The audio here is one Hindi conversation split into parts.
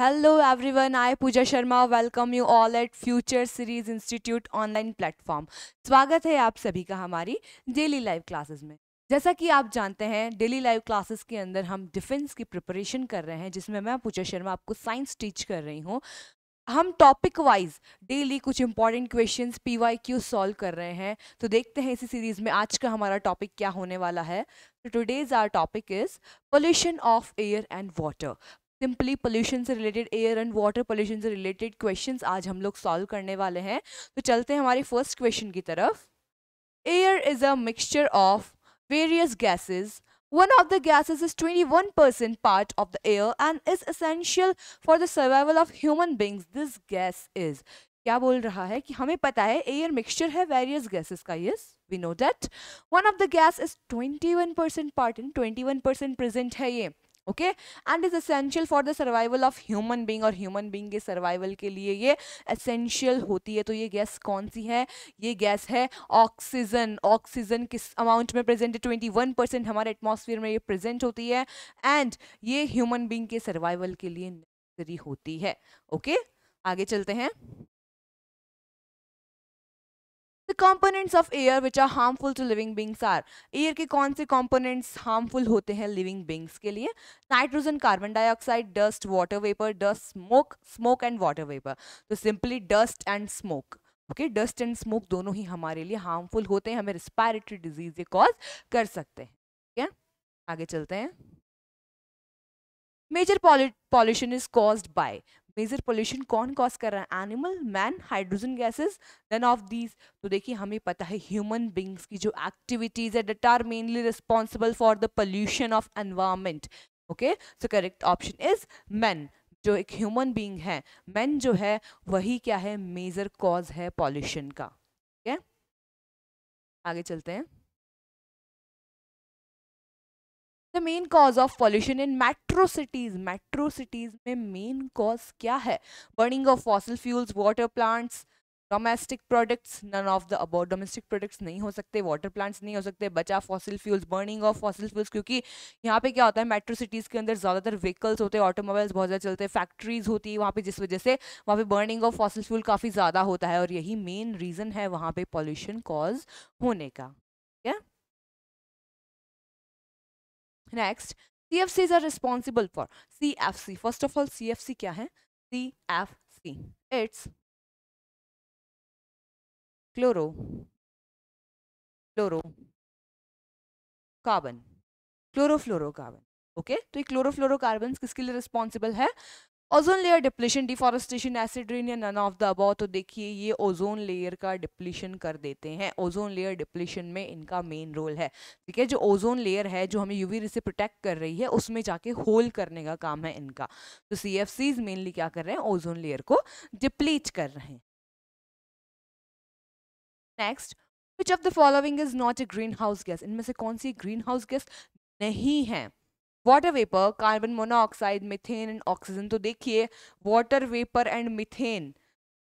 Hello everyone, I Pooja Sharma welcome you all at Future Series Institute online platform स्वागत है आप सभी का हमारी डेली लाइव क्लासेस में जैसा कि आप जानते हैं डेली लाइव क्लासेस के अंदर हम डिफेंस की प्रिपरेशन कर रहे हैं जिसमें मैं पूजा शर्मा आपको साइंस टीच कर रही हूँ हम टॉपिक वाइज डेली कुछ important question P Y Q solve कर रहे हैं तो देखते हैं इसी सीरीज में आज का हमारा टॉपिक क्या होने वाला है today's today's our topic is pollution of air and water simply pollution से related air and water pollution से रिलेटेड क्वेश्चंस आज हम लोग सॉल्व करने वाले हैं तो चलते हैं हमारे फर्स्ट क्वेश्चन की तरफ air is a mixture of various gases. One of the gases is 21% part of the air and is essential for the survival of human beings this gas is क्या बोल रहा है कि हमें पता है एयर मिक्सचर है वेरियस गैसेस का ये we know that one of the gas is twenty percent part in 21 percent present है ये okay and is essential for the survival of human being और ह्यूमन बींग के सर्वाइवल के लिए ये असेंशियल होती है तो ये गैस कौन सी है ये गैस है ऑक्सीजन ऑक्सीजन किस अमाउंट में प्रेजेंट है ट्वेंटी वन परसेंट हमारे एटमोसफियर में ये प्रेजेंट होती है एंड ये ह्यूमन बींग के सर्वाइवल के लिए नेसेसरी होती है ओके okay? आगे चलते हैं the components of air which are harmful to living beings are air के कौन से कॉम्पोनेंट्स हार्मफुल होते हैं लिविंग बींग्स के लिए nitrogen carbon dioxide dust water vapour dust smoke smoke and water vapour तो simply dust and smoke okay dust and smoke दोनों ही हमारे लिए हार्मफुल होते हैं हमें रिस्पायरेटरी डिजीज ये कॉज कर सकते हैं ठीक है आगे चलते हैं major pollution is caused by major pollution कौन कॉज कर रहा है animal man hydrogen gases then of these तो देखिए हमें पता है ह्यूमन बींग्स की जो एक्टिविटीज़ है that are mainly responsible for the pollution of environment okay so correct option is man जो एक ह्यूमन बींग है मैन जो है वही क्या है मेजर कॉज है पॉल्यूशन का ठीक है आगे चलते हैं the main cause of pollution in metro cities metro cities में मेन कॉज क्या है burning of fossil fuels water plants domestic products none of the above domestic products नहीं हो सकते वाटर प्लांट्स नहीं हो सकते बचा fossil fuels burning of fossil fuels क्योंकि यहाँ पे क्या होता है मेट्रो सिटीज़ के अंदर ज़्यादातर व्हीकल्स होते हैं ऑटोमोबाइल्स बहुत ज़्यादा चलते हैं फैक्ट्रीज होती है वहाँ पे जिस वजह से वहाँ पे बर्निंग ऑफ फॉसिल फ्यूल काफ़ी ज़्यादा होता है और यही मेन रीज़न है वहाँ पे पॉल्यूशन कॉज होने का ठीक है next C F Cs are responsible for C F C first of all C F C क्या है C F C it's chloro chloro carbon chlorofluorocarbon okay तो ये क्लोरोफ्लोरोकार्बन किसके लिए रिस्पॉन्सिबल है ozone layer depletion deforestation acid rain या नन ऑफ द अबाव तो देखिए ये ओजोन लेयर का डिप्लीशन कर देते हैं ओजोन लेयर डिप्लीशन में इनका मेन रोल है ठीक है जो ओजोन लेयर है जो हमें यूवी से प्रोटेक्ट कर रही है उसमें जाके होल करने का काम है इनका तो सी एफ सीज मेनली क्या कर रहे हैं ओजोन लेयर को डिप्लीच कर रहे हैं next which of the following is not a green house gas इनमें से कौन सी ग्रीन हाउस गैस नहीं है water vapour carbon monoxide methane and oxygen तो देखिए वाटर वेपर एंड मिथेन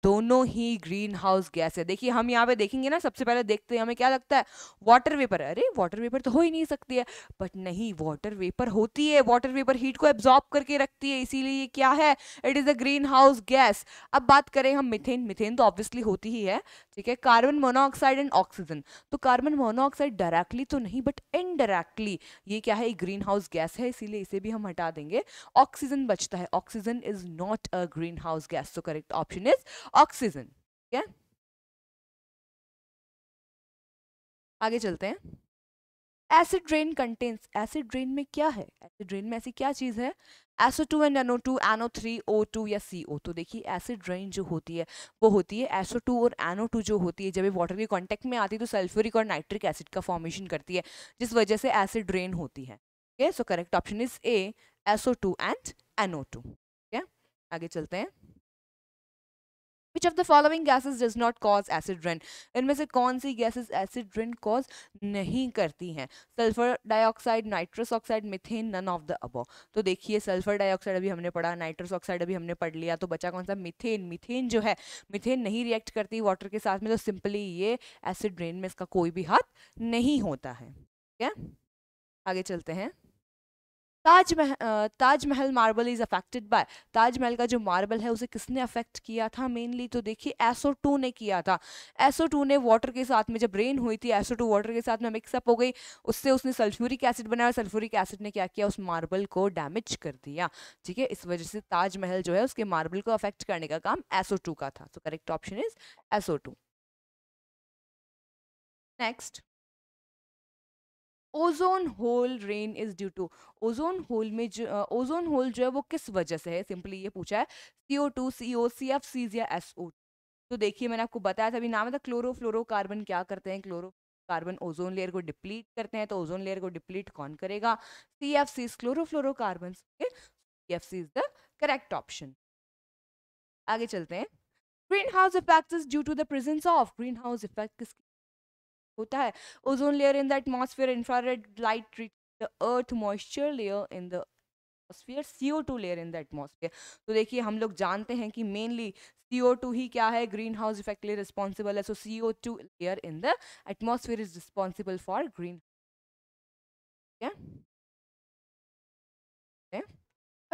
दोनों ही ग्रीन हाउस गैस है देखिए हम यहाँ पे देखेंगे ना सबसे पहले देखते हैं हमें क्या लगता है वाटर वेपर अरे वाटर वेपर तो हो ही नहीं सकती है बट नहीं वाटर वेपर होती है वाटर वेपर हीट को एब्जॉर्ब करके रखती है इसीलिए ये क्या है it is a green house gas अब बात करें हम मिथेन मिथेन तो ऑब्वियसली होती ही है ठीक है कार्बन मोनोऑक्साइड एंड ऑक्सीजन तो कार्बन मोनोऑक्साइड डायरेक्टली तो नहीं बट इनडायरेक्टली ये क्या है ग्रीन हाउस गैस है इसीलिए इसे भी हम हटा देंगे ऑक्सीजन बचता है oxygen is not a green house gas तो करेक्ट ऑप्शन इज ऑक्सीजन ठीक है आगे चलते हैं acid rain contains acid rain में क्या है एसिड ड्रेन में ऐसी क्या चीज़ है S O two and N O two N O three O two या सी ओ तो देखिए एसिड ड्रेन जो होती है वो होती है एसो टू और एनो टू जो होती है जब ये वाटर के कॉन्टेक्ट में आती है तो सल्फ्यूरिक और नाइट्रिक एसिड का फॉर्मेशन करती है जिस वजह से एसिड ड्रेन होती है ठीक है so correct option is A S O two and N O to ठीक है आगे चलते हैं which of the following gases does not cause acid rain इनमें से कौन सी गैसेज एसिड रेन कॉज नहीं करती हैं sulphur dioxide nitrous oxide methane none of the above तो देखिए सल्फर डाइऑक्साइड अभी हमने पढ़ा नाइट्रस ऑक्साइड अभी हमने पढ़ लिया तो बचा कौन सा मिथेन मिथेन जो है मिथेन नहीं रिएक्ट करती वाटर के साथ में तो सिंपली ये एसिड रेन में इसका कोई भी हाथ नहीं होता है ठीक है आगे चलते हैं Taj Mahal Taj Mahal marble is affected by Taj Mahal का जो मार्बल है उसे किसने अफेक्ट किया था मेनली तो देखिए एसओ टू ने किया था एसओ टू ने वाटर के साथ में जब रेन हुई थी एसओ टू वाटर के साथ में मिक्सअप हो गई उससे उसने सल्फ्यूरिक एसिड बनाया सल्फ्यूरिक एसिड ने क्या किया उस मार्बल को डैमेज कर दिया ठीक है इस वजह से ताजमहल जो है उसके मार्बल को अफेक्ट करने का काम एसओ टू का था so correct option is S O two next ozone hole rain is due to ozone hole में जो ओजोन होल जो है वो किस वजह से है सिंपली ये पूछा है C O two C O C F Cs या एस ओ तो देखिए मैंने आपको बताया था अभी नाम था क्लोरो तो क्लोरोफ्लोरोकार्बन क्या करते हैं क्लोरो कार्बन ओजोन लेयर को डिप्लीट करते हैं तो ओजोन लेयर को डिप्लीट कौन करेगा C F Cs chlorofluorocarbon C F C is the correct option आगे चलते हैं green house effect is due to the presence of green house effect किसकी होता है ozone layer in the atmosphere infrared light reach the earth moisture layer in the atmosphere C two layer in the atmosphere तो देखिए हम लोग जानते हैं कि मेनली सी टू ही क्या है ग्रीन हाउस इफेक्ट लिए रिस्पॉन्सिबल है so C two layer in the atmosphere is responsible for green yeah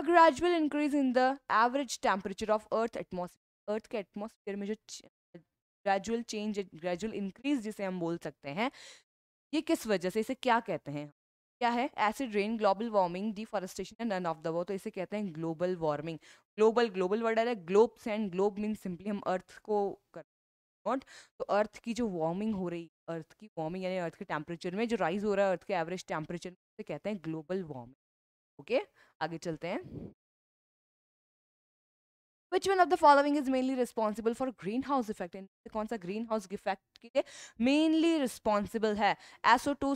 gradual increase in the average temperature of earth atmosphere earth के एटमोसफियर में जो ग्रेजुअल चेंज ग्रेजुअल इंक्रीज जिसे हम बोल सकते हैं ये किस वजह से इसे क्या कहते हैं क्या है acid rain global warming deforestation and run off the वो तो इसे कहते हैं global warming global global word है globe and globe mean simply हम अर्थ को कर नॉट तो अर्थ की जो वार्मिंग हो रही अर्थ की वार्मिंग यानी अर्थ के टेम्परेचर में जो राइज हो रहा है अर्थ के एवरेज टेम्परेचर में उसे कहते हैं ग्लोबल वार्मिंग ओके आगे चलते हैं which one of the following is mainly responsible for green house effect कौन सा ग्रीन हाउस इफेक्ट के लिए मेनली रिस्पॉन्सिबल है टू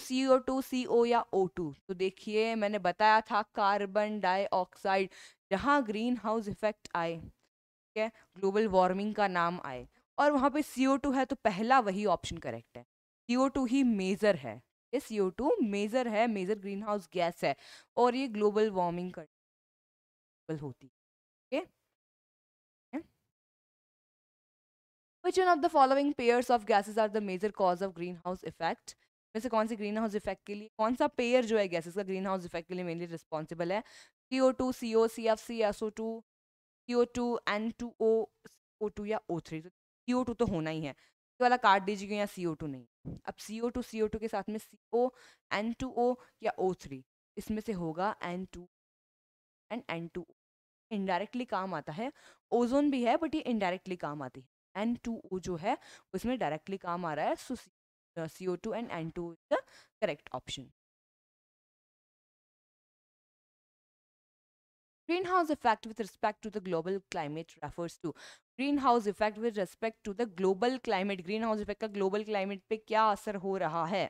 सी ओ या ओ टू तो देखिए मैंने बताया था कार्बन डाइऑक्साइड जहाँ ग्रीन हाउस इफेक्ट आए ठीक है ग्लोबल वार्मिंग का नाम आए और वहाँ पे टू है तो पहला वही ऑप्शन करेक्ट है C O to he major है ये टू मेजर है मेजर ग्रीन हाउस गैस है और ये ग्लोबल वार्मिंग कर होती है ठीक है Which one of the following pairs of gases are the major cause of greenhouse effect? में से कौन सी ग्रीन हाउस इफेक्ट के लिए कौन सा पेयर जो है गैसेस का ग्रीन हाउस इफेक्ट के लिए मेनली रिस्पॉन्सिबल है C O two C O C F C S O two C O two N two O O two या O three C O two तो होना ही है ये वाला काट क्यों या सी ओ टू नहीं अब सी O two C O to के साथ में सी ओ एन टू ओ या ओ थ्री इसमें से होगा N two and N two indirectly काम आता है ओजोन भी है बट ये इनडायरेक्टली काम आती है एन टू ओ जो है उसमें डायरेक्टली काम आ रहा है so C O two and N two is the correct option green house effect with respect to the global climate refers to green house effect with respect to the global climate green house effect का ग्लोबल क्लाइमेट पे क्या असर हो रहा है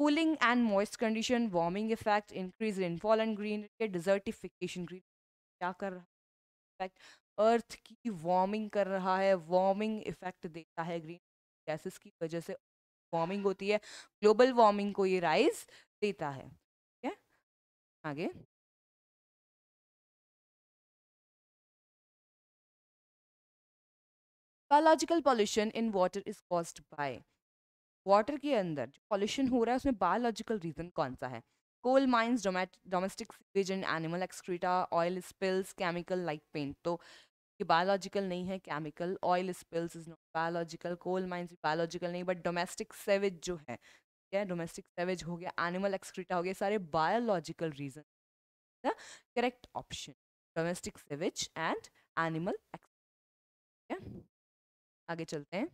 cooling and moist condition warming effect increase rainfall and green desertification green क्या कर रहा है इफेक्ट अर्थ की वार्मिंग कर रहा है वार्मिंग इफेक्ट देता है ग्रीन गैसेस की वजह से वार्मिंग होती है ग्लोबल वार्मिंग को ये राइज देता है ठीक है आगे biological pollution in water is caused by water के अंदर जो पॉल्यूशन हो रहा है उसमें बायोलॉजिकल रीज़न कौन सा है coal mines domestic animal excreta oil spills chemical like paint तो कि बायोलॉजिकल नहीं है chemical oil spills is not biological coal mines भी बायोलॉजिकल नहीं बट डोमेस्टिक सेवेज जो है ठीक है डोमेस्टिक सेवेज हो गया एनिमल एक्सक्रीटा हो गया सारे biological reason the correct option domestic sewage and animal excreta आगे चलते हैं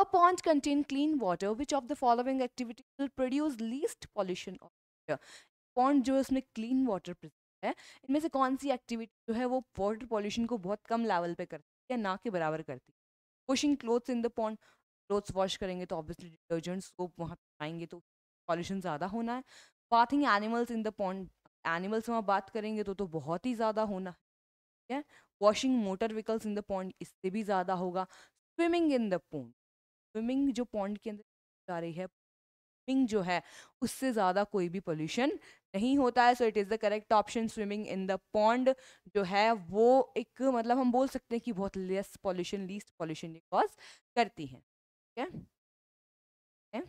a pond contain clean water which of the following activities will produce least pollution of water? जो है उसमें clean water है इनमें से कौन सी एक्टिविटी जो है वो वाटर पॉल्यूशन को बहुत कम लेवल पे करती है या ना के बराबर करती है washing clothes in the pond clothes wash करेंगे तो ऑब्वियसली डिटर्जेंट सोप वहाँ पर आएंगे तो पॉल्यूशन ज़्यादा होना है bathing animals in the pond animals वहाँ बात करेंगे तो तो बहुत ही ज़्यादा होना है ठीक है washing motor vehicles in the pond इससे भी ज़्यादा होगा swimming in the pond swimming जो पॉन्ड के अंदर जा रही है स्विमिंग जो है उससे ज़्यादा कोई भी पोल्यूशन नहीं होता है so it is the correct option swimming in the pond जो है वो एक मतलब हम बोल सकते हैं कि बहुत less pollution least pollution cause करती हैं ठीक है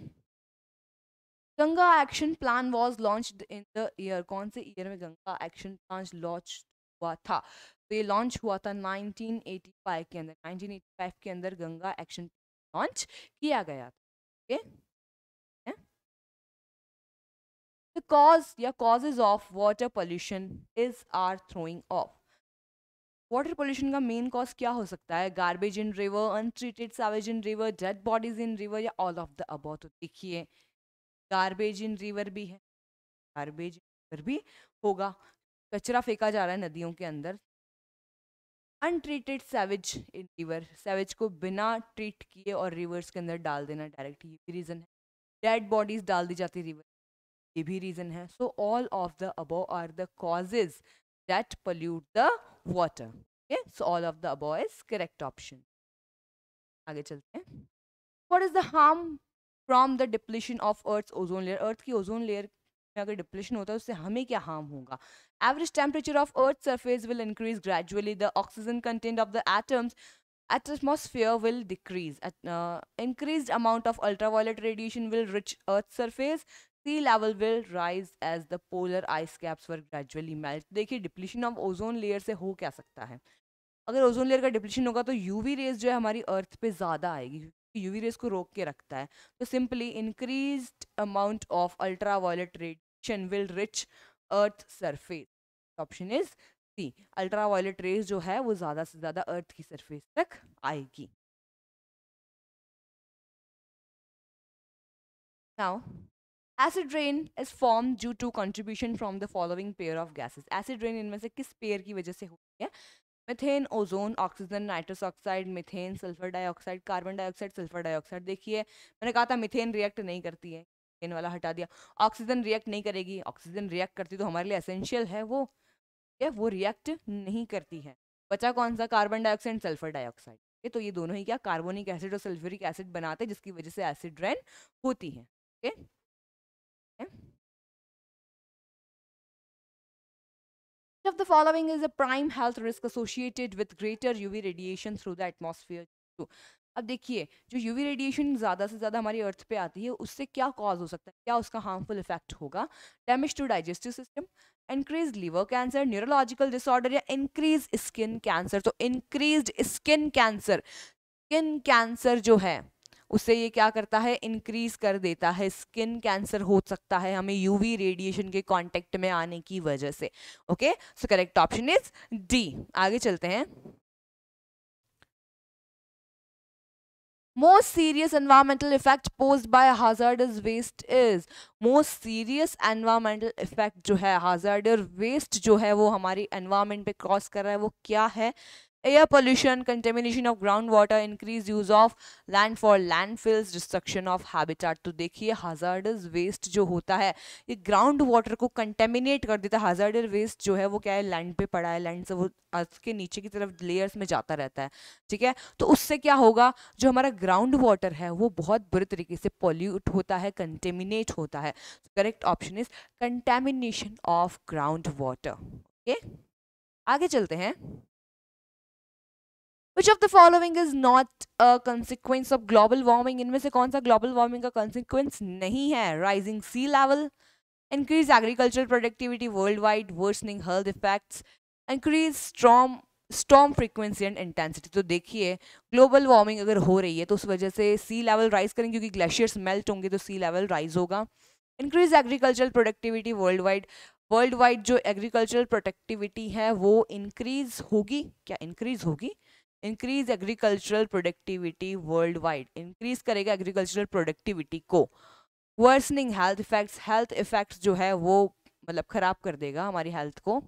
Ganga action plan was launch in the year कौन से ईयर में गंगा एक्शन प्लान लॉन्च हुआ था तो ये लॉन्च हुआ था 1985 के अंदर 1985 के अंदर गंगा एक्शन लॉन्च किया गया था ओके okay? The cause या causes of water pollution is are throwing of water pollution का मेन कॉज क्या हो सकता है garbage in river untreated sewage in river dead bodies in river या ऑल ऑफ द अबव तो देखिए गार्बेज इन रिवर भी है गार्बेज इन रिवर भी होगा कचरा फेंका जा रहा है नदियों के अंदर untreated sewage in river sewage को बिना ट्रीट किए और रिवर्स के अंदर डाल देना डायरेक्ट ये भी रीज़न है डेड बॉडीज डाल दी जाती रिवर ये भी रीजन है so all of the above are the causes that pollute the water so all of the above is correct option आगे चलते हैं what is the harm from the depletion of earth ozone layer earth की ओजोन लेयर में अगर डिप्लेशन होता है उससे हमें क्या हार्म होगा average temperature of earth surface will increase gradually the oxygen content of the atoms atmosphere will decrease increase amount of ultraviolet radiation will reach earth surface sea level will rise as the polar ice caps were gradually melt देखिए डिप्लीशन ऑफ ओजोन लेयर से हो क्या सकता है अगर ओजोन लेयर का डिप्लीशन होगा तो यूवी रेज जो है हमारी अर्थ पे ज़्यादा आएगी क्योंकि यूवी रेज को रोक के रखता है तो simply increase amount of ultra violet radiation will reach earth surface option is C ultra violet rays जो है वो ज़्यादा से ज़्यादा अर्थ की सरफेस तक आएगी now acid rain is form due to contribution from the following pair of gases acid rain इनमें से किस पेयर की वजह से होती है methane ozone oxygen nitrous oxide methane sulphur dioxide carbon dioxide sulphur dioxide देखिए मैंने कहा था मिथेन रिएक्ट नहीं करती है मिथेन वाला हटा दिया ऑक्सीजन रिएक्ट नहीं करेगी ऑक्सीजन रिएक्ट करती तो हमारे लिए असेंशियल है वो ये वो रिएक्ट नहीं करती है बचा कौन सा कार्बन डाइऑक्साइड सल्फर डाइऑक्साइड ये तो ये दोनों ही क्या कार्बोनिक एसिड और सल्फ्यूरिक एसिड बनाते हैं जिसकी वजह से एसिड रेन होती है okay Which of the following is a prime health risk associated with greater UV radiation through the atmosphere? अब देखिए जो यूवी रेडिएशन ज़्यादा से ज़्यादा हमारी अर्थ पे आती है उससे क्या कॉज हो सकता है क्या उसका हार्मफुल इफेक्ट होगा damage to digestive system increase liver cancer neurological disorder या इंक्रीज स्किन कैंसर तो increase skin cancer skin cancer जो है उससे ये क्या करता है इंक्रीज कर देता है स्किन कैंसर हो सकता है हमें यूवी रेडिएशन के कांटेक्ट में आने की वजह से okay so correct option is D आगे चलते हैं most serious environmental effect pose by hazardous waste is most serious environmental effect जो है हजार्डर वेस्ट जो है वो हमारी एनवायरमेंट पे क्रॉस कर रहा है वो क्या है air pollution, contamination of groundwater, increased use of land for landfills, destruction of habitat. to dekhiye hazardous waste jo hota hai ye ground water ko contaminate kar deta hazardous waste jo hai wo kya hai land pe pada hai land से वो अर्थ के नीचे की तरफ लेयर्स में जाता रहता है ठीक है तो उससे क्या होगा जो हमारा ग्राउंड वाटर है वो बहुत बुरे तरीके से पॉल्यूट होता है कंटेमिनेट होता है correct option is contamination of ground water okay आगे चलते हैं which of the following is not a consequence of global warming इनमें से कौन सा ग्लोबल वार्मिंग का कंसिक्वेंस नहीं है rising sea level increase agriculture productivity world wide worsening health effects increase storm storm frequency and intensity तो देखिए ग्लोबल वार्मिंग अगर हो रही है तो उस वजह से सी लेवल राइज करेंगे क्योंकि ग्लेशियर्स मेल्ट होंगे तो सी लेवल राइज होगा increase agricultural productivity world wide world wide जो एग्रीकल्चरल प्रोडक्टिविटी है वो इंक्रीज होगी क्या इंक्रीज होगी increase agricultural productivity world wide increase करेगा एग्रीकल्चरल प्रोडक्टिविटी को worsening health effects health effects जो है वो मतलब ख़राब कर देगा हमारी हेल्थ को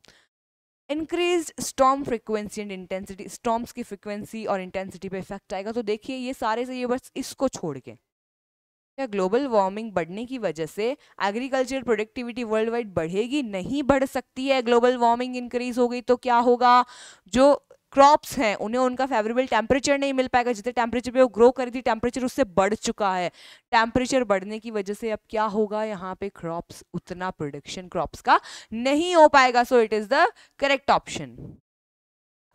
increase storm frequency and intensity storms की फ्रिक्वेंसी और इंटेंसिटी पे इफेक्ट आएगा तो देखिए ये सारे से ये बस इसको छोड़ के क्या ग्लोबल वार्मिंग बढ़ने की वजह से एग्रीकल्चर प्रोडक्टिविटी वर्ल्ड वाइड बढ़ेगी नहीं बढ़ सकती है ग्लोबल वार्मिंग इंक्रीज हो गई तो क्या होगा जो क्रॉप्स हैं उन्हें उनका फेवरेबल टेम्परेचर नहीं मिल पाएगा जितने टेम्परेचर पे वो ग्रो करी थी टेम्परेचर उससे बढ़ चुका है टेम्परेचर बढ़ने की वजह से अब क्या होगा यहाँ पे क्रॉप्स उतना प्रोडक्शन क्रॉप्स का नहीं हो पाएगा so it is the correct option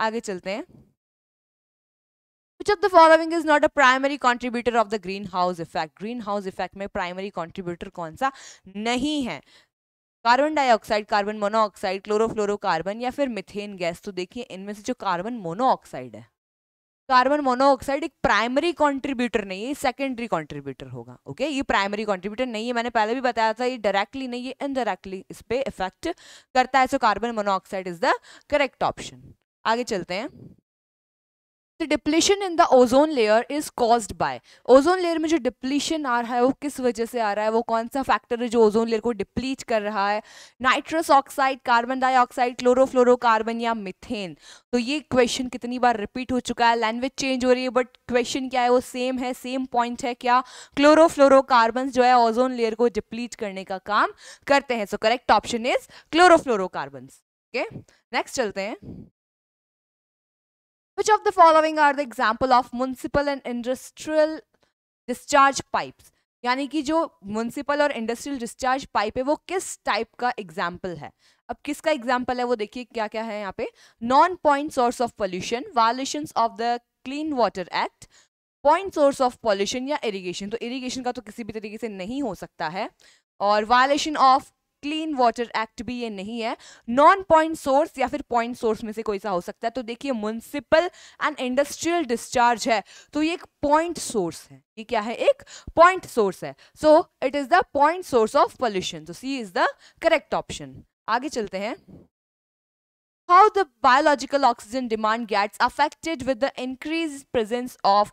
आगे चलते हैं which of the following is not a primary contributor of the greenhouse effect greenhouse effect में primary contributor कौन सा नहीं है carbon dioxide carbon monoxide chlorofluorocarbon या फिर मिथेन गैस तो देखिए इनमें से जो कार्बन मोनोऑक्साइड है कार्बन मोनोऑक्साइड एक प्राइमरी कंट्रीब्यूटर नहीं है सेकेंडरी कंट्रीब्यूटर होगा ओके ये प्राइमरी कंट्रीब्यूटर नहीं है मैंने पहले भी बताया था ये डायरेक्टली नहीं ये इनडायरेक्टली इस पर इफेक्ट करता है so carbon monoxide is the correct option आगे चलते हैं the depletion in the ozone layer is caused by ozone layer में जो डिप्लीशन आ रहा है वो किस वजह से आ रहा है वो कौन सा फैक्टर है जो ओजोन लेयर को डिप्लीट कर रहा है nitrous oxide carbon dioxide chlorofluorocarbon या मिथेन तो ये क्वेश्चन कितनी बार रिपीट हो चुका है लैंग्वेज चेंज हो रही है बट क्वेश्चन क्या है वो सेम है सेम पॉइंट है क्या क्लोरोफ्लोरोकार्बन जो है ओजोन लेयर को डिप्लीट करने का काम करते हैं so correct option is chlorofluorocarbon okay next चलते हैं Which of the following are the example of municipal and industrial discharge pipes? यानी कि जो म्यूनसिपल और इंडस्ट्रियल डिस्चार्ज पाइप है वो किस टाइप का एग्जाम्पल है अब किसका एग्जाम्पल है वो देखिए क्या क्या है यहाँ पे non point source of pollution violation of the clean water act point source of pollution या इरिगेशन तो इरिगेशन का तो किसी भी तरीके से नहीं हो सकता है और violation of clean water act भी ये नहीं है नॉन पॉइंट सोर्स या फिर पॉइंट सोर्स में से कोई सा हो सकता है तो देखिए म्यूनसिपल एंड इंडस्ट्रियल डिस्चार्ज है तो ये एक पॉइंट सोर्स है ये क्या है एक पॉइंट सोर्स है so it is the point source of pollution तो C is the correct option आगे चलते हैं how the biological oxygen demand gets affected with the increase presence of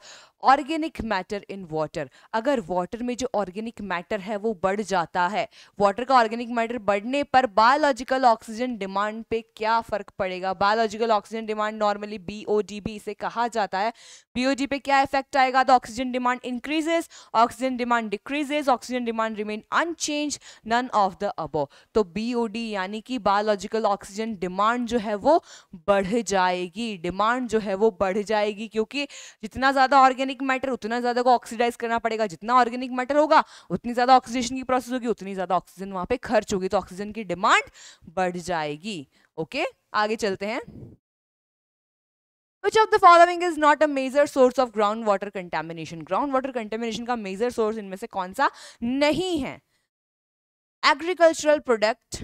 organic matter in water अगर वाटर में जो ऑर्गेनिक मैटर है वो बढ़ जाता है वाटर का ऑर्गेनिक मैटर बढ़ने पर बायोलॉजिकल ऑक्सीजन डिमांड पे क्या फ़र्क पड़ेगा biological oxygen demand normally B O D भी इसे कहा जाता है बी पे क्या इफेक्ट आएगा तो oxygen demand increases oxygen demand decreases oxygen demand remain unchanged none of the above तो बी ओ डी यानी कि बायोलॉजिकल ऑक्सीजन डिमांड जो है वो बढ़ जाएगी डिमांड जो है वो बढ़ जाएगी क्योंकि जितना ज़्यादा ऑर्गेनिक ऑर्गेनिक मैटर उतना ज्यादा को ऑक्सीडाइज करना पड़ेगा जितना ऑर्गेनिक मैटर होगा उतनी ज्यादा ऑक्सीजन की प्रोसेस होगी उतनी ज्यादा ऑक्सीजन वहां पे खर्च होगी तो ऑक्सीजन की डिमांड बढ़ जाएगी ओके आगे चलते हैं Which of the following is not a major source of groundwater contamination? Groundwater contamination का major source इनमें से कौन सा नहीं है Agricultural product,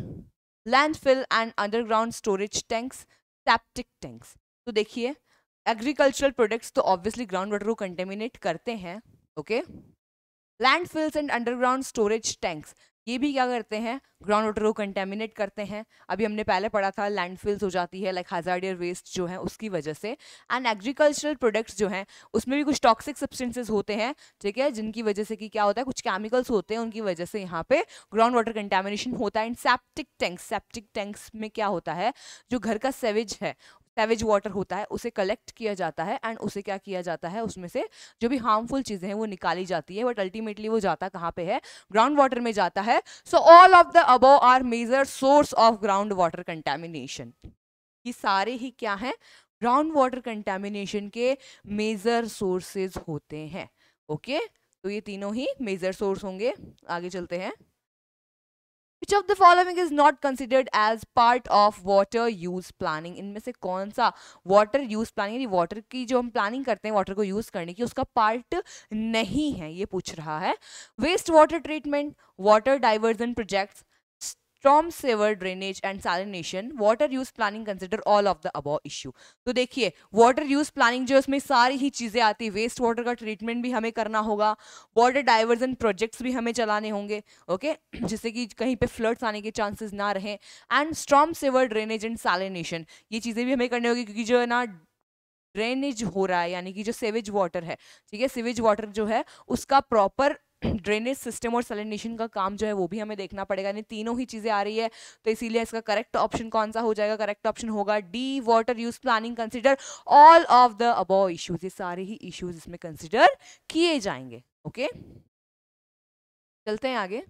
landfill and underground storage tanks, septic tanks. तो देखिए एग्रीकल्चरल प्रोडक्ट्स तो ऑब्वियसली ग्राउंड वाटर को कंटेमिनेट करते हैं okay landfills and underground storage tanks ये भी क्या करते हैं ग्राउंड वाटर को कंटेमिनेट करते हैं अभी हमने पहले पढ़ा था लैंड फिल्स हो जाती है लाइक हजार्डियर वेस्ट जो है उसकी वजह से एंड एग्रीकल्चरल प्रोडक्ट्स जो हैं उसमें भी कुछ टॉक्सिक सब्सटेंसेस होते हैं ठीक है जिनकी वजह से कि क्या होता है कुछ केमिकल्स होते हैं उनकी वजह से यहाँ पे ग्राउंड वाटर कंटेमिनेशन होता है and septic tanks septic tanks में क्या होता है जो घर का सेवेज है सेवेज वाटर होता है उसे कलेक्ट किया जाता है एंड उसे क्या किया जाता है उसमें से जो भी हार्मफुल चीज़ें हैं वो निकाली जाती है बट अल्टीमेटली वो जाता कहाँ पे है ग्राउंड वाटर में जाता है so all of the above are major source of ground water contamination ये सारे ही क्या हैं ग्राउंड वाटर कंटेमिनेशन के मेजर सोर्सेज होते हैं ओके okay? तो ये तीनों ही मेजर सोर्स होंगे आगे चलते हैं which of the following is not considered as part of water use planning इनमें से कौन सा वाटर यूज प्लानिंग यानी वाटर की जो हम प्लानिंग करते हैं वाटर को यूज करने की उसका पार्ट नहीं है ये पूछ रहा है waste water treatment water diversion projects storm sewer drainage and salination water use planning consider all of the above issue तो देखिए वाटर यूज प्लानिंग जो उसमें सारी ही चीज़ें आती है वेस्ट वाटर का ट्रीटमेंट भी हमें करना होगा वाटर डाइवर्जन प्रोजेक्ट्स भी हमें चलाने होंगे ओके जिससे कि कहीं पे फ्लड्स आने के चांसेस ना रहे and storm sewer drainage and salination ये चीज़ें भी हमें करनी होगी क्योंकि जो है ना ड्रेनेज हो रहा है यानी कि जो सेवेज वाटर है ठीक है सीवेज वाटर जो है उसका प्रॉपर ड्रेनेज सिस्टम और सैलिनेशन का काम जो है वो भी हमें देखना पड़ेगा यानी तीनों ही चीज़ें आ रही है तो इसीलिए इसका करेक्ट ऑप्शन कौन सा हो जाएगा करेक्ट ऑप्शन होगा D water use planning consider all of the above issues ये सारे ही इश्यूज इसमें कंसिडर किए जाएंगे ओके okay? चलते हैं आगे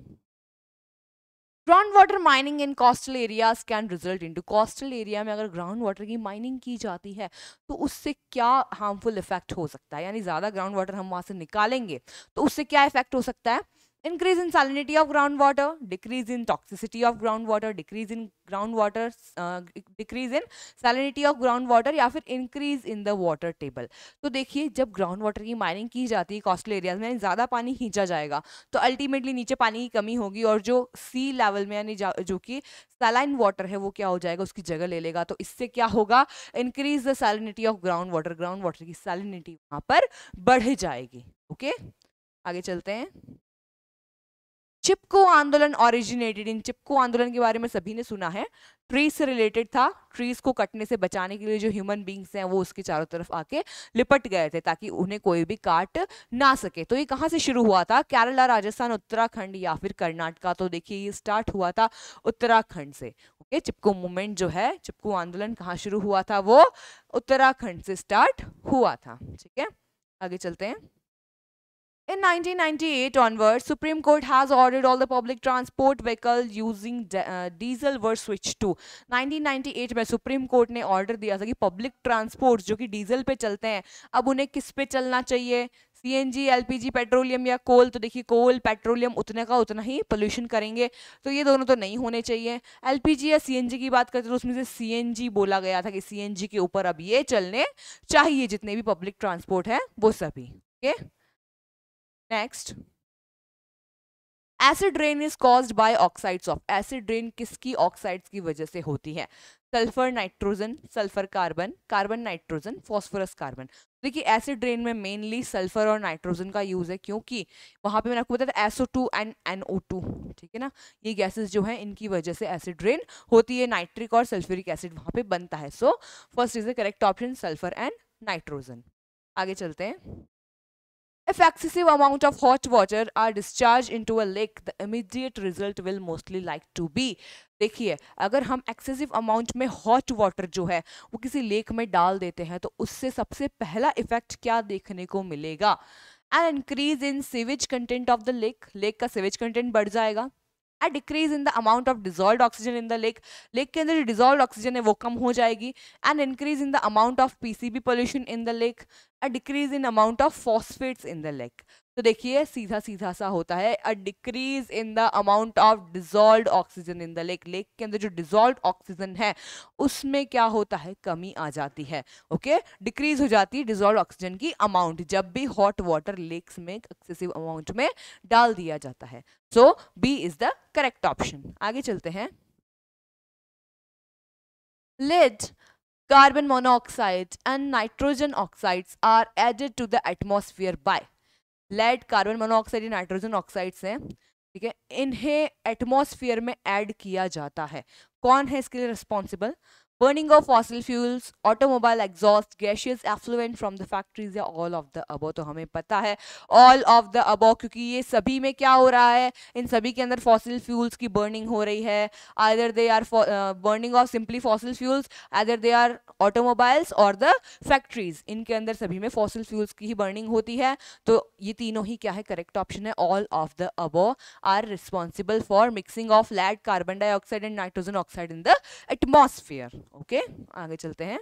ground water mining in coastal areas can result in to coastal area में अगर ग्राउंड वाटर की माइनिंग की जाती है तो उससे क्या हार्मफुल इफेक्ट हो सकता है यानी ज़्यादा ग्राउंड वाटर हम वहाँ से निकालेंगे तो उससे क्या इफेक्ट हो सकता है increase in salinity of groundwater decrease in toxicity of groundwater decrease in groundwater uh, decrease in salinity of groundwater या फिर increase in the water table तो देखिए जब ground water की mining की जाती है coastal areas में ज़्यादा पानी खींचा जाएगा तो ultimately नीचे पानी की कमी होगी और जो sea level में यानी जो कि saline water है वो क्या हो जाएगा उसकी जगह ले लेगा तो इससे क्या होगा increase the salinity of ground water ground water की salinity वहाँ पर बढ़ जाएगी ओके okay? आगे चलते हैं चिपको आंदोलन ओरिजिनेटेड इन चिपको आंदोलन के बारे में सभी ने सुना है ट्रीज से रिलेटेड था ट्रीज को कटने से बचाने के लिए जो ह्यूमन बींग्स हैं वो उसके चारों तरफ आके लिपट गए थे ताकि उन्हें कोई भी काट ना सके तो ये कहाँ से शुरू हुआ था केरला राजस्थान उत्तराखंड या फिर कर्नाटका तो देखिए ये स्टार्ट हुआ था उत्तराखंड से ओके चिपको मूवमेंट जो है चिपको आंदोलन कहाँ शुरू हुआ था वो उत्तराखंड से स्टार्ट हुआ था ठीक है आगे चलते हैं In 1998 onwards, Supreme Court has ordered all the public transport vehicles using uh, diesel were switched to. 1998 में Supreme Court ने order दिया था कि public transports जो कि diesel पे चलते हैं अब उन्हें किस पे चलना चाहिए CNG, LPG, petroleum या coal? तो देखिए coal, petroleum उतने का उतना ही pollution करेंगे तो ये दोनों तो नहीं होने चाहिए LPG या CNG की बात करते तो उसमें से CNG बोला गया था कि CNG के ऊपर अब ये चलने चाहिए जितने भी public transport हैं, वो सभी okay? Next acid rain is caused by oxides of acid rain किसकी ऑक्साइड्स की वजह से होती है sulphur nitrogen sulphur carbon carbon nitrogen phosphorus carbon देखिए एसिड रेन में मेनली सल्फर और नाइट्रोजन का यूज़ है क्योंकि वहां पे मैंने आपको बताया था S O two and N O two ठीक है ना ये गैसेस जो है इनकी वजह से एसिड रेन होती है नाइट्रिक और सल्फ्यूरिक एसिड वहां पे बनता है so first is the correct option sulphur and nitrogen आगे चलते हैं If excessive amount of hot water are discharged into a lake, the immediate result will mostly like to be. देखिए अगर हम एक्सेसिव अमाउंट में हॉट वाटर जो है वो किसी लेक में डाल देते हैं तो उससे सबसे पहला इफेक्ट क्या देखने को मिलेगा an increase in sewage content of the lake lake का सीवेज कंटेंट बढ़ जाएगा है decrease in the amount of dissolve oxygen in the lake lake के अंदर जो डिजोल्व ऑक्सीजन है वो कम हो जाएगी and increase in the amount of PCB pollution in the lake a decrease in amount of phosphates in the lake तो देखिए सीधा सीधा सा होता है a decrease in the amount of dissolve oxygen in the lake lake के अंदर जो डिजॉल्व ऑक्सीजन है उसमें क्या होता है कमी आ जाती है ओके डिक्रीज हो जाती है डिजोल्व ऑक्सीजन की अमाउंट जब भी हॉट वाटर लेक्स में एक्सेसिव अमाउंट में डाल दिया जाता है so B is the correct option आगे चलते हैं lead carbon monoxide and nitrogen oxides are added to the atmosphere by lead carbon monoxide या नाइट्रोजन ऑक्साइड्स हैं ठीक है इन्हें एटमॉस्फेयर में ऐड किया जाता है कौन है इसके लिए responsible Burning of fossil fuels, automobile exhaust, gaseous effluent from the factories या all of the above तो हमें पता है all of the above क्योंकि ये सभी में क्या हो रहा है इन सभी के अंदर fossil fuels की burning हो रही है either they are for, uh, burning of simply fossil fuels either they are automobiles or the factories इनके अंदर सभी में fossil fuels की ही burning होती है तो ये तीनों ही क्या है correct option है all of the above are responsible for mixing of lead carbon dioxide and nitrogen oxide in the atmosphere okay आगे चलते हैं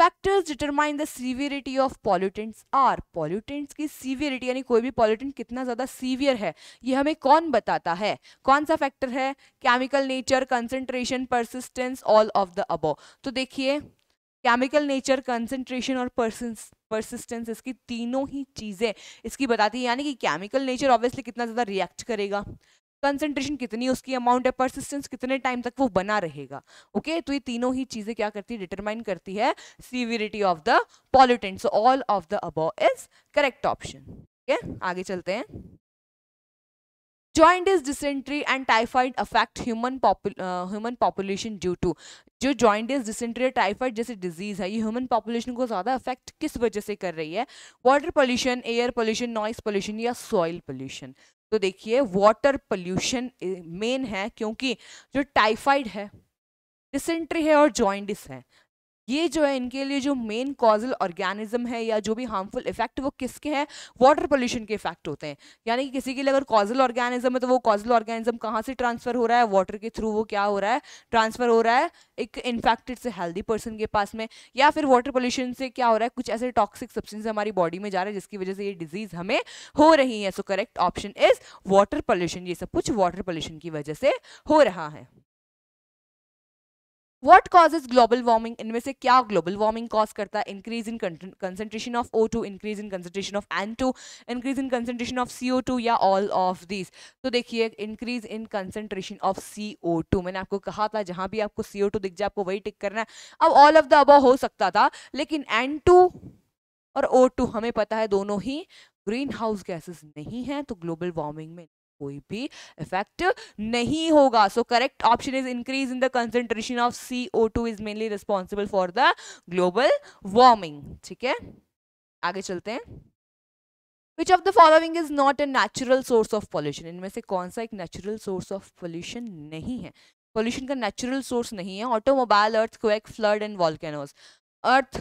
factors determine the severity of pollutants are pollutants की सीवियरिटी यानी कोई भी पॉल्यूटेंट कितना ज़्यादा सीवियर है ये हमें कौन बताता है कौन सा फैक्टर है chemical nature concentration persistence all of the above तो देखिए केमिकल नेचर कंसंट्रेशन और परसिस्टेंस इसकी तीनों ही चीज़ें इसकी बताती है यानी कि केमिकल नेचर ऑब्वियसली कितना ज़्यादा रिएक्ट करेगा कंसेंट्रेशन कितनी उसकी अमाउंट है परसिस्टेंस कितने टाइम तक वो बना रहेगा ओके okay? तो ये तीनों ही चीज़ें क्या करती है डिटरमाइन करती है severity of the pollutant so all of the above is correct option okay आगे चलते हैं jaundice dysentery and typhoid affect human human population due to जो ज्वाइंट इज डिसेंट्री टाइफाइड जैसे डिजीज़ है ये ह्यूमन पॉपुलेशन को ज़्यादा अफेक्ट किस वजह से कर रही है water pollution air pollution noise pollution या सॉइल पोल्यूशन तो देखिए वाटर पोल्यूशन मेन है क्योंकि जो टाइफाइड है डिसेंट्री है और जॉइंडिस है ये जो है इनके लिए जो मेन कॉजल ऑर्गेनिज्म है या जो भी हार्मफुल इफेक्ट वो किसके हैं वाटर पोल्यूशन के इफेक्ट होते हैं यानी कि किसी के लिए अगर कॉजल ऑर्गेनिज्म है तो वो कॉजल ऑर्गेनिज्म कहाँ से ट्रांसफर हो रहा है वाटर के थ्रू वो क्या हो रहा है ट्रांसफर हो रहा है एक इन्फेक्टेड से हेल्दी पर्सन के पास में या फिर वाटर पोल्यूशन से क्या हो रहा है कुछ ऐसे टॉक्सिक सब्सटेंस हमारी बॉडी में जा रहे हैं जिसकी वजह से ये डिजीज हमें हो रही है so correct option is water pollution ये सब कुछ वाटर पोल्यूशन की वजह से हो रहा है वॉट कॉजेज ग्लोबल वार्मिंग इनमें से क्या ग्लोबल वार्मिंग कॉज करता है increase in concentration of O two increase in concentration of N two increase in concentration of C O two या ऑल ऑफ दिस तो देखिए increase in concentration of C O two मैंने आपको कहा था जहां भी आपको सी ओ टू दिख जाए आपको वही टिक करना है अब ऑल ऑफ द अब हो सकता था लेकिन एन टू और ओ टू हमें पता है दोनों ही ग्रीन हाउस गैसेस नहीं है तो ग्लोबल वार्मिंग में कोई भी इफेक्ट नहीं होगा so correct option is increase in the concentration of C O two is mainly responsible for the global warming ठीक है आगे चलते हैं which of the following is not a natural source of pollution इनमें से कौन सा एक नेचुरल सोर्स ऑफ पॉल्यूशन नहीं है पॉल्यूशन का नेचुरल सोर्स नहीं है automobile earthquake flood and volcanoes earth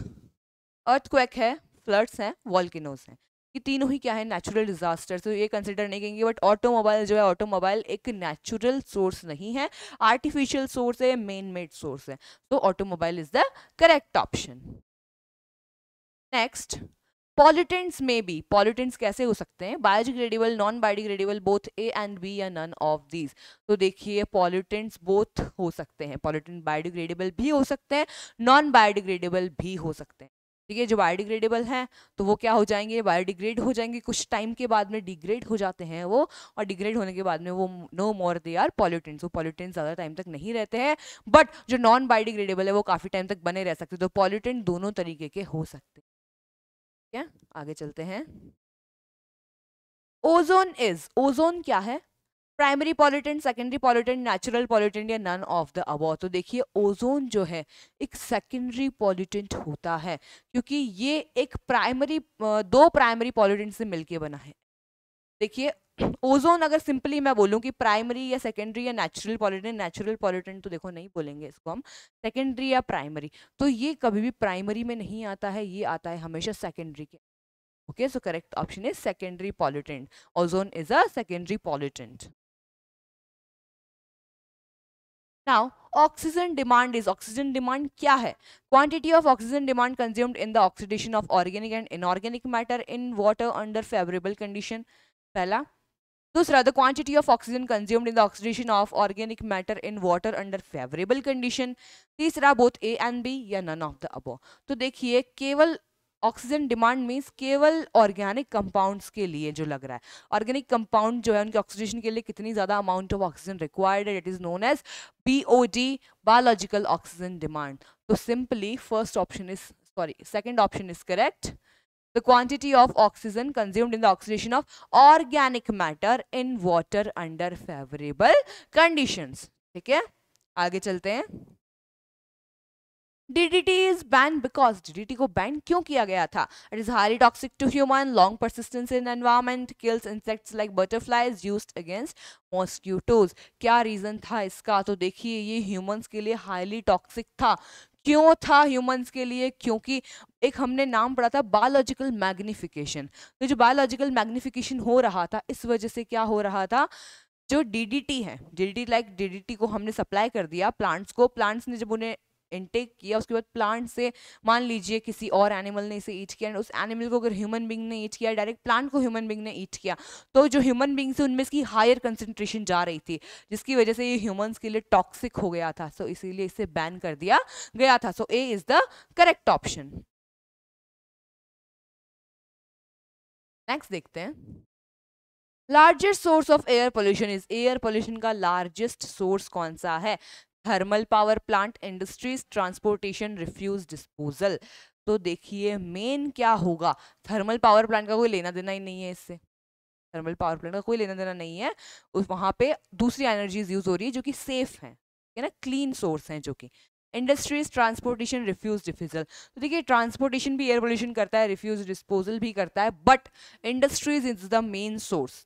earthquake है फ्लड्स हैं वॉल्केनोज हैं कि तीनों ही क्या है नेचुरल डिजास्टर तो ये कंसिडर नहीं करेंगे बट ऑटोमोबाइल जो है ऑटोमोबाइल एक नेचुरल सोर्स नहीं है आर्टिफिशियल सोर्स है मेन मेड सोर्स है तो automobile is the correct option next pollutants में भी पॉलिटेंट्स कैसे हो सकते हैं biodegradable non biodegradable both A and B या नन ऑफ दीज तो देखिए पॉलिटेंट्स बोथ हो सकते हैं पॉलिटेंट बायोडिग्रेडेबल भी हो सकते हैं नॉन बायोडिग्रेडेबल भी हो सकते हैं ठीक है जो बायोडिग्रेडेबल हैं तो वो क्या हो जाएंगे बायोडिग्रेड हो जाएंगे कुछ टाइम के बाद में डिग्रेड हो जाते हैं वो और डिग्रेड होने के बाद में वो no more they are pollutants वो पॉल्यूटेंट्स ज़्यादा टाइम तक नहीं रहते हैं बट जो नॉन बायोडिग्रेडेबल है वो काफ़ी टाइम तक बने रह सकते तो पॉल्यूटेंट दोनों तरीके के हो सकते ठीक है आगे चलते हैं ओजोन इज ओजोन क्या है primary pollutant secondary pollutant natural pollutant या नन ऑफ द अबो तो देखिए ओजोन जो है एक सेकेंडरी पॉल्यूटेंट होता है क्योंकि ये एक प्राइमरी दो प्राइमरी पॉल्यूटेंट से मिलके बना है देखिए ओजोन अगर सिंपली मैं बोलूँ कि प्राइमरी या सेकेंडरी या नेचुरल पॉल्यूटेंट नेचुरल पॉल्यूटेंट तो देखो नहीं बोलेंगे इसको हम सेकेंडरी या प्राइमरी तो ये कभी भी प्राइमरी में नहीं आता है ये आता है हमेशा सेकेंडरी के okay so correct option is secondary pollutant ozone is a secondary pollutant now oxygen demand is oxygen demand क्या है quantity of oxygen demand consumed in the oxidation of organic and inorganic matter in water under favourable condition पहला दूसरा the quantity of oxygen consumed in the oxidation of organic matter in water under favourable condition तीसरा बोथ ए एंड बी या नन ऑफ द अबो तो देखिए केवल ऑक्सीजन डिमांड मीन्स केवल ऑर्गेनिक कंपाउंड्स के लिए जो लग रहा है ऑर्गेनिक कंपाउंड जो है उनके ऑक्सीजन के लिए कितनी ज़्यादा अमाउंट ऑफ ऑक्सीजन रिक्वायर्ड है it is known as B O D biological oxygen demand तो simply first option is sorry second option is correct the quantity of oxygen consumed in the oxidation of organic matter in water under favorable conditions ठीक है आगे चलते हैं DDT is ban because DDT को बैन क्यों किया गया था it is highly toxic to human long persistence in environment kills insects like butterflies use against mosquitoes क्या रीज़न था इसका तो देखिए ये ह्यूमंस के लिए हाईली टॉक्सिक था क्यों था ह्यूमंस के लिए क्योंकि एक हमने नाम पढ़ा था बायोलॉजिकल मैग्निफिकेशन तो जो बायोलॉजिकल मैग्निफिकेशन हो रहा था इस वजह से क्या हो रहा था जो डीडीटी है डीडीटी लाइक डीडीटी को हमने सप्लाई कर दिया प्लांट्स को प्लांट्स ने जब उन्हें इनटेक किया उसके बाद प्लांट से मान लीजिए किसी और एनिमल ने इसे ईट किया उस एनिमल को अगर ह्यूमन बींग ने ईट किया डायरेक्ट प्लांट को ह्यूमन बींग ने ईट किया तो जो ह्यूमन बींग से उनमें इसकी हायर कंसेंट्रेशन जा रही थी जिसकी वजह से ये ह्यूमन्स के लिए टॉक्सिक हो गया था सो so, इसीलिए इसे बैन कर दिया गया था so A is the correct option next देखते हैं largest source of air pollution is air pollution का लार्जेस्ट सोर्स कौन सा है thermal power plant industries transportation refuse disposal तो देखिए मेन क्या होगा थर्मल पावर प्लांट का कोई लेना देना ही नहीं है इससे थर्मल पावर प्लांट का कोई लेना देना नहीं है उस वहाँ पे दूसरी एनर्जीज यूज़ हो रही है जो कि सेफ हैं है ना क्लीन सोर्स हैं जो कि इंडस्ट्रीज ट्रांसपोर्टेशन रिफ्यूज डिफिजल तो देखिए ट्रांसपोर्टेशन भी एयर पोल्यूशन करता है रिफ्यूज डिस्पोजल भी करता है but industries is the main source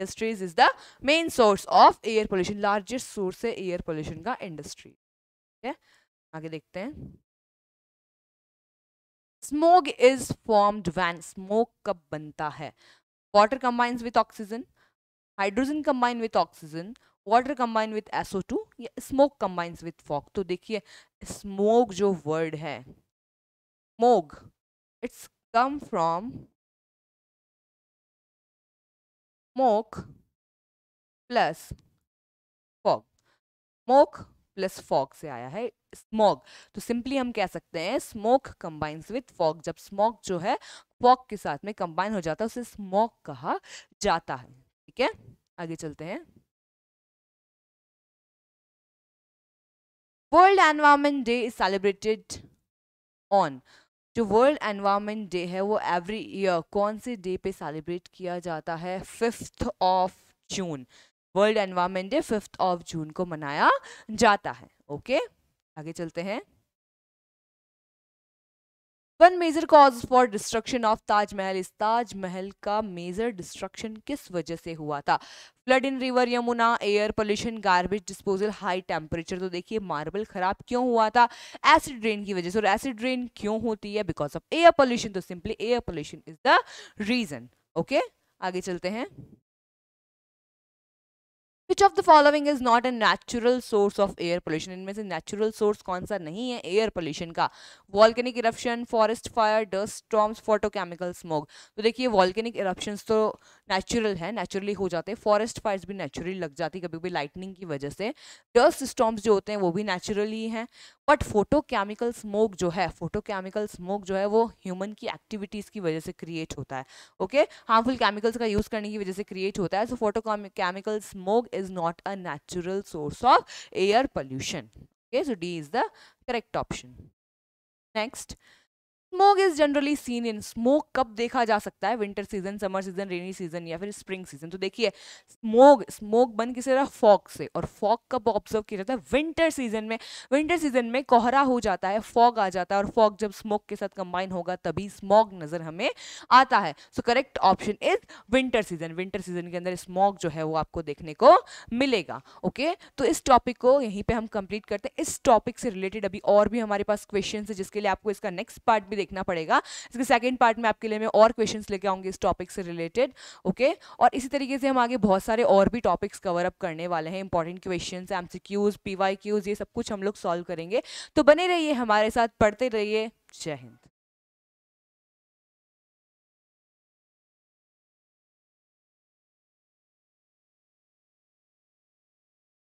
industries is the main source of air pollution largest source है एयर पोल्यूशन का इंडस्ट्री ठीक है आगे देखते हैं smoke is formed when smoke कब बनता है water combine with oxygen hydrogen combine with oxygen water combine with S O two या स्मोक कंबाइन विथ फॉक तो देखिए स्मोक जो वर्ड है smoke it's come from smoke plus fog smoke plus fog से आया है स्मॉग तो सिंपली हम कह सकते हैं स्मोक कंबाइंस विथ फॉग जब स्मोक जो है फॉग के साथ में कंबाइन हो जाता है उसे स्मोक कहा जाता है ठीक है आगे चलते हैं world environment day is celebrated on जो वर्ल्ड एनवायरनमेंट डे है वो एवरी ईयर कौन से डे पे सेलिब्रेट किया जाता है fifth of June world environment day fifth of June को मनाया जाता है ओके okay? आगे चलते हैं one major cause for destruction of Taj Mahal इस ताजमहल का मेजर डिस्ट्रक्शन किस वजह से हुआ था flood in river Yamuna air pollution garbage disposal high temperature तो देखिए मार्बल खराब क्यों हुआ था एसिड रेन की वजह से और एसिड रेन क्यों होती है बिकॉज ऑफ एयर पोल्यूशन तो simply air pollution is the reason okay आगे चलते हैं which of the following is not a natural source of air pollution इनमें से नेचुरल सोर्स कौन सा नहीं है एयर पोल्यूशन का volcanic eruption forest fire dust storms photochemical smoke तो देखिए वॉल्केनिक इरप्शन तो नेचुरल है नेचुरली हो जाते हैं फॉरेस्ट फायर्स भी नेचुरली लग जाती है कभी कभी लाइटनिंग की वजह से डस्ट स्टॉम्स जो होते हैं वो भी नेचुरली हैं बट फोटोकेमिकल स्मोक जो है फोटोकेमिकल स्मोक जो है वो ह्यूमन की एक्टिविटीज़ की वजह से क्रिएट होता है ओके हार्मफुल केमिकल्स का यूज़ करने की वजह से क्रिएट होता है so chemical smoke is not a natural source of air pollution okay so D is the correct option next smoke is generally seen in smoke कब देखा जा सकता है winter season summer season rainy season या फिर स्प्रिंग सीजन तो देखिए स्मोक स्मोक बन किसे तरह फॉग से और फॉग कब ऑब्जर्व किया जाता है विंटर सीजन में विंटर सीजन में कोहरा हो जाता है फॉग आ जाता है और फॉग जब स्मोक के साथ कंबाइन होगा तभी स्मोग नजर हमें आता है so correct option is winter season winter season के अंदर स्मोक जो है वो आपको देखने को मिलेगा ओके okay? तो इस टॉपिक को यहीं पर हम कंप्लीट करते हैं इस टॉपिक से रिलेटेड अभी और भी हमारे पास क्वेश्चन है जिसके लिए आपको इसका नेक्स्ट पार्ट भी देखना पड़ेगा इसके सेकेंड पार्ट में आपके लिए मैं और क्वेश्चन लेके आऊँगी इस टॉपिक से रिलेटेड ओके okay? और इसी तरीके से हम आगे बहुत सारे और भी टॉपिक्स कवर अप करने वाले हैं इंपॉर्टेंट क्वेश्चन एम सी ये सब कुछ हम लोग सॉल्व करेंगे तो बने रहिए हमारे साथ पढ़ते रहिए जय हिंद